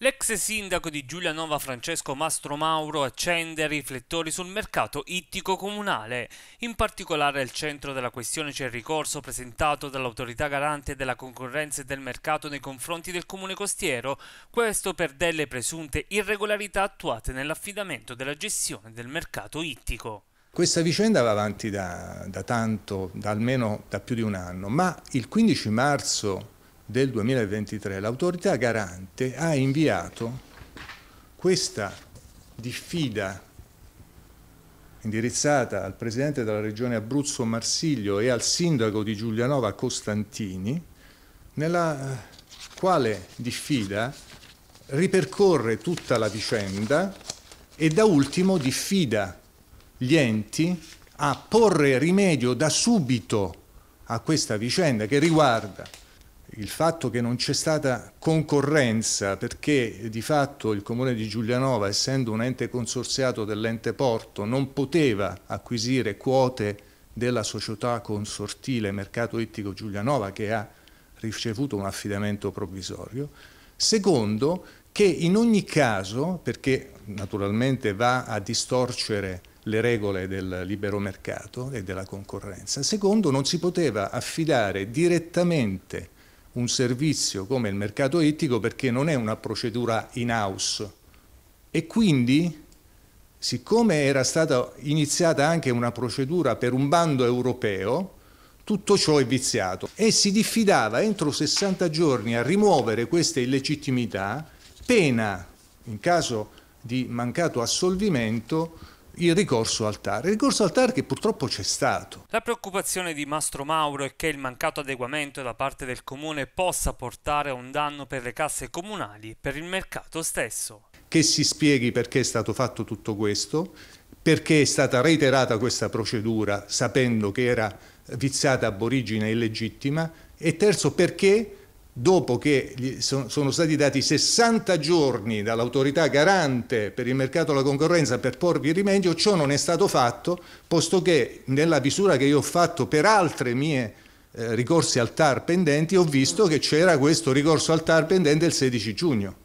L'ex sindaco di Giulianova Francesco Mastro Mauro accende i riflettori sul mercato ittico comunale. In particolare al centro della questione c'è il ricorso presentato dall'autorità garante della concorrenza e del mercato nei confronti del comune costiero, questo per delle presunte irregolarità attuate nell'affidamento della gestione del mercato ittico. Questa vicenda va avanti da, da tanto, da almeno da più di un anno, ma il 15 marzo del 2023, l'autorità garante ha inviato questa diffida indirizzata al presidente della regione Abruzzo Marsiglio e al sindaco di Giulianova Costantini, nella eh, quale diffida ripercorre tutta la vicenda e da ultimo diffida gli enti a porre rimedio da subito a questa vicenda che riguarda il fatto che non c'è stata concorrenza perché di fatto il comune di Giulianova, essendo un ente consorziato dell'ente porto, non poteva acquisire quote della società consortile Mercato Ittico Giulianova che ha ricevuto un affidamento provvisorio. Secondo, che in ogni caso, perché naturalmente va a distorcere le regole del libero mercato e della concorrenza, secondo non si poteva affidare direttamente un servizio come il mercato ittico perché non è una procedura in house e quindi siccome era stata iniziata anche una procedura per un bando europeo tutto ciò è viziato e si diffidava entro 60 giorni a rimuovere queste illegittimità pena in caso di mancato assolvimento il ricorso al TAR, il ricorso al TAR che purtroppo c'è stato. La preoccupazione di Mastro Mauro è che il mancato adeguamento da parte del comune possa portare a un danno per le casse comunali e per il mercato stesso. Che si spieghi perché è stato fatto tutto questo, perché è stata reiterata questa procedura sapendo che era viziata ab origine illegittima e terzo perché dopo che sono stati dati 60 giorni dall'autorità garante per il mercato e la concorrenza per porvi rimedio, ciò non è stato fatto, posto che nella misura che io ho fatto per altre mie eh, ricorsi al TAR pendenti, ho visto che c'era questo ricorso al TAR pendente il 16 giugno.